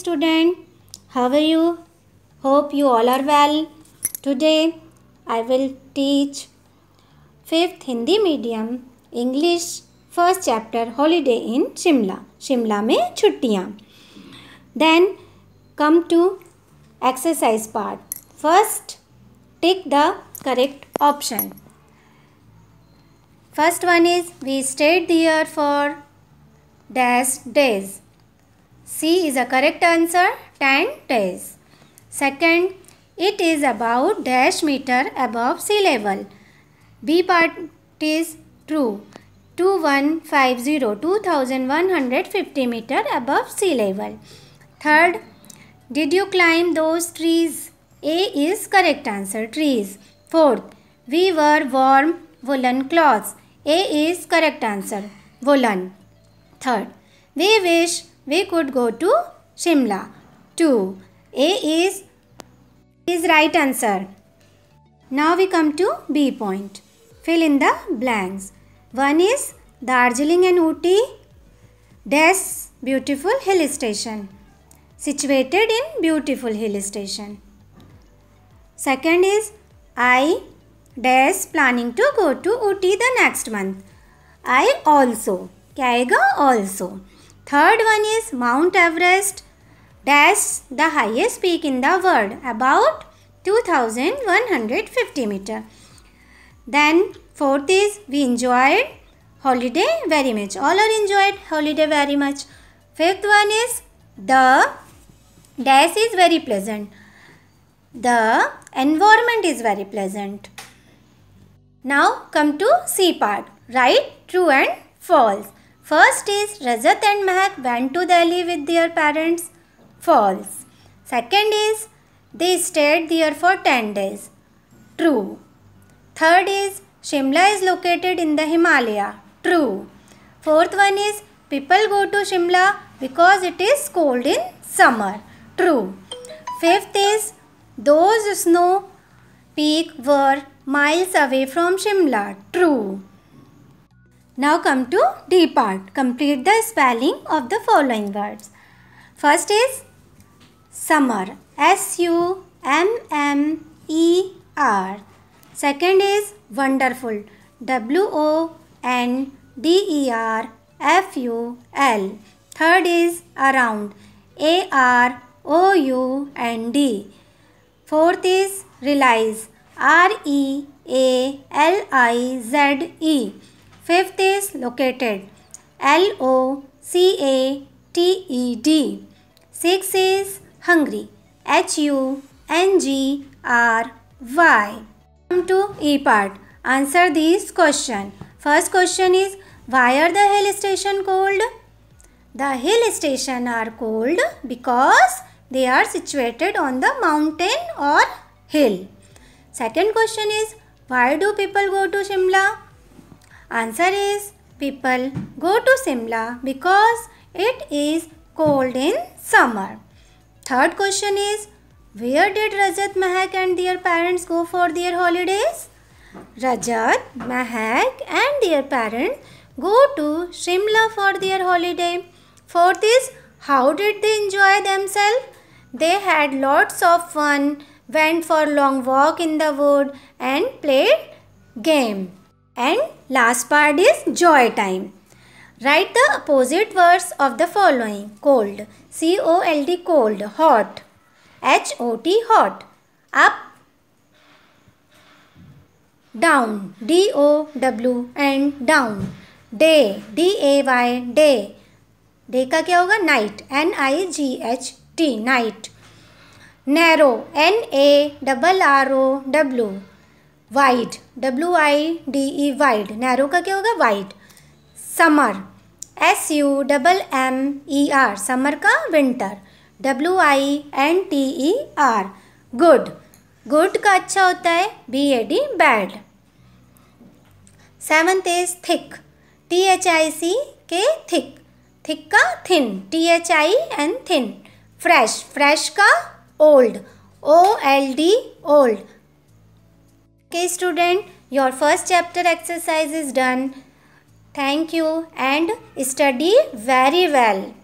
student how are you hope you all are well today i will teach fifth hindi medium english first chapter holiday in shimla shimla mein chuttiyan then come to exercise part first take the correct option first one is we stayed there for dash days C is a correct answer 10 days. Second, it is about dash meter above sea level. B part is true. 2150 2150 meter above sea level. Third, did you climb those trees? A is correct answer trees. Fourth, we were warm woolen clothes. A is correct answer woolen. Third, we wish we could go to Shimla. 2. A is, is right answer. Now we come to B point. Fill in the blanks. One is Darjeeling and Uti Des beautiful hill station. Situated in beautiful hill station. Second is I dash planning to go to Uti the next month. I also. क्या आएगा Third one is Mount Everest. That's the highest peak in the world, about 2150 meter. Then fourth is we enjoyed holiday very much. All are enjoyed holiday very much. Fifth one is the dash is very pleasant. The environment is very pleasant. Now come to C part. Right, true and false. First is Rajat and Mahak went to Delhi with their parents. False. Second is they stayed there for 10 days. True. Third is Shimla is located in the Himalaya. True. Fourth one is people go to Shimla because it is cold in summer. True. Fifth is those snow peak were miles away from Shimla. True. Now come to D part. Complete the spelling of the following words. First is summer. S-U-M-M-E-R. Second is wonderful. W-O-N-D-E-R-F-U-L. Third is around. A-R-O-U-N-D. Fourth is realize. R-E-A-L-I-Z-E. -E. Fifth is located. L O C A T E D. Six is hungry. H U N G R Y. Come to E part. Answer these question. First question is why are the hill station called? The hill station are called because they are situated on the mountain or hill. Second question is why do people go to Shimla? Answer is people go to Simla because it is cold in summer. Third question is where did Rajat Mahak and their parents go for their holidays? Rajat Mahak and their parents go to Shimla for their holiday. Fourth is how did they enjoy themselves? They had lots of fun, went for long walk in the wood and played game. And last part is joy time. Write the opposite words of the following. Cold. C-O-L-D. Cold. Hot. H-O-T. Hot. Up. Down. D-O-W. n down. Day. D-A-Y. Day. day ka kya hoga night n i g h t night narrow n a double r o w wide W I D E wide narrow का क्या होगा wide summer S U double M E R summer का winter W I N T E R good good का अच्छा होता है B A D bad seventh is thick T H I C K thick thick का thin T H I and thin fresh fresh का old O L D old Okay student, your first chapter exercise is done. Thank you and study very well.